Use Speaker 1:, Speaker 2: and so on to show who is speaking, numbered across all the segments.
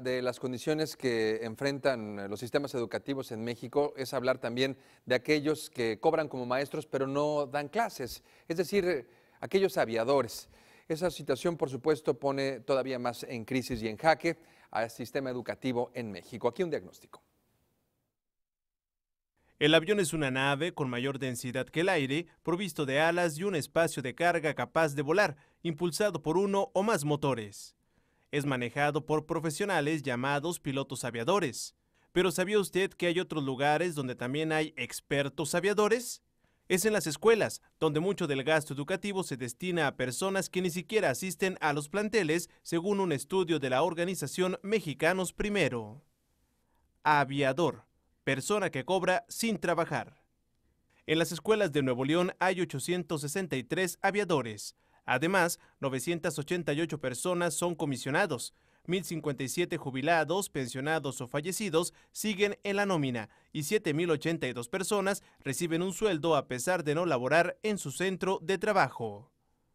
Speaker 1: de las condiciones que enfrentan eh, los sistemas educativos en México es hablar también de aquellos que cobran como maestros pero no dan clases, es decir, aquellos aviadores. Esa situación, por supuesto, pone todavía más en crisis y en jaque al sistema educativo en México. Aquí un diagnóstico. El avión es una nave con mayor densidad que el aire, provisto de alas y un espacio de carga capaz de volar, impulsado por uno o más motores es manejado por profesionales llamados pilotos aviadores. Pero ¿sabía usted que hay otros lugares donde también hay expertos aviadores? Es en las escuelas, donde mucho del gasto educativo se destina a personas que ni siquiera asisten a los planteles, según un estudio de la organización Mexicanos Primero. Aviador, persona que cobra sin trabajar. En las escuelas de Nuevo León hay 863 aviadores, Además, 988 personas son comisionados, 1.057 jubilados, pensionados o fallecidos siguen en la nómina y 7.082 personas reciben un sueldo a pesar de no laborar en su centro de trabajo.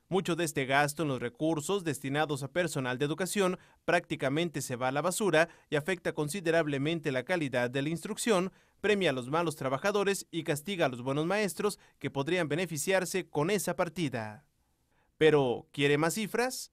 Speaker 1: Mucho de este gasto en los recursos destinados a personal de educación prácticamente se va a la basura y afecta considerablemente la calidad de la instrucción, premia a los malos trabajadores y castiga a los buenos maestros que podrían beneficiarse con esa partida. Pero, ¿quiere más cifras?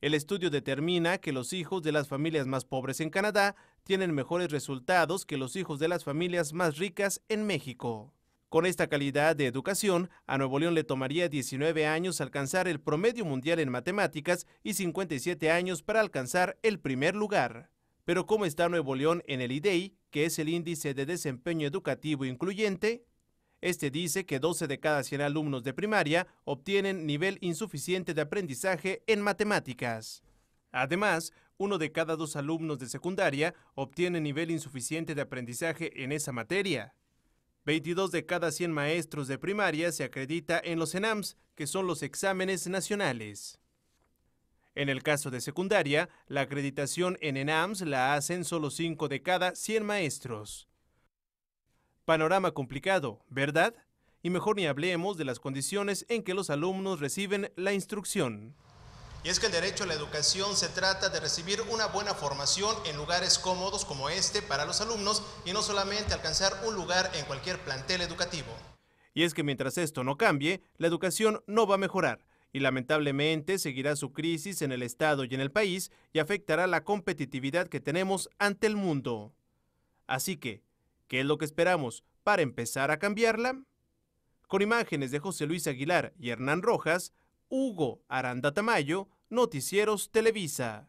Speaker 1: El estudio determina que los hijos de las familias más pobres en Canadá tienen mejores resultados que los hijos de las familias más ricas en México. Con esta calidad de educación, a Nuevo León le tomaría 19 años alcanzar el promedio mundial en matemáticas y 57 años para alcanzar el primer lugar. Pero ¿cómo está Nuevo León en el IDEI, e que es el índice de desempeño educativo incluyente? Este dice que 12 de cada 100 alumnos de primaria obtienen nivel insuficiente de aprendizaje en matemáticas. Además, uno de cada dos alumnos de secundaria obtiene nivel insuficiente de aprendizaje en esa materia. 22 de cada 100 maestros de primaria se acredita en los ENAMS, que son los exámenes nacionales. En el caso de secundaria, la acreditación en ENAMS la hacen solo 5 de cada 100 maestros. Panorama complicado, ¿verdad? Y mejor ni hablemos de las condiciones en que los alumnos reciben la instrucción. Y es que el derecho a la educación se trata de recibir una buena formación en lugares cómodos como este para los alumnos y no solamente alcanzar un lugar en cualquier plantel educativo. Y es que mientras esto no cambie, la educación no va a mejorar y lamentablemente seguirá su crisis en el Estado y en el país y afectará la competitividad que tenemos ante el mundo. Así que, ¿Qué es lo que esperamos para empezar a cambiarla? Con imágenes de José Luis Aguilar y Hernán Rojas, Hugo Aranda Tamayo, Noticieros Televisa.